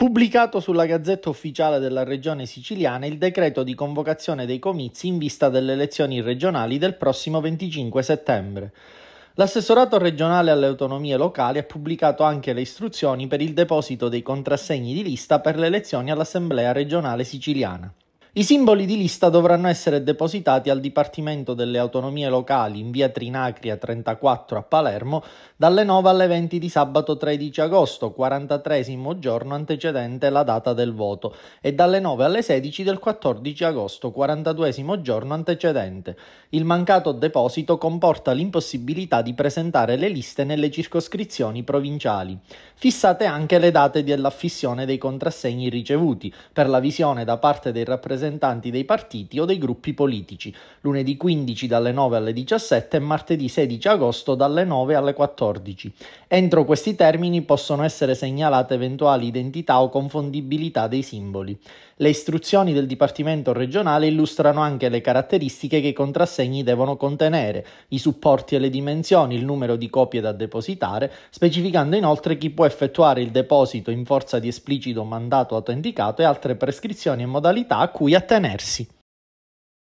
pubblicato sulla Gazzetta Ufficiale della Regione Siciliana il decreto di convocazione dei comizi in vista delle elezioni regionali del prossimo 25 settembre. L'assessorato regionale alle autonomie locali ha pubblicato anche le istruzioni per il deposito dei contrassegni di lista per le elezioni all'Assemblea regionale siciliana. I simboli di lista dovranno essere depositati al Dipartimento delle Autonomie Locali in via Trinacria 34 a Palermo dalle 9 alle 20 di sabato 13 agosto, 43 giorno antecedente la data del voto, e dalle 9 alle 16 del 14 agosto, 42 giorno antecedente. Il mancato deposito comporta l'impossibilità di presentare le liste nelle circoscrizioni provinciali. Fissate anche le date dell'affissione dei contrassegni ricevuti per la visione da parte dei rappresentanti rappresentanti dei partiti o dei gruppi politici, lunedì 15 dalle 9 alle 17 e martedì 16 agosto dalle 9 alle 14. Entro questi termini possono essere segnalate eventuali identità o confondibilità dei simboli. Le istruzioni del Dipartimento regionale illustrano anche le caratteristiche che i contrassegni devono contenere, i supporti e le dimensioni, il numero di copie da depositare, specificando inoltre chi può effettuare il deposito in forza di esplicito mandato autenticato e altre prescrizioni e modalità a cui lui a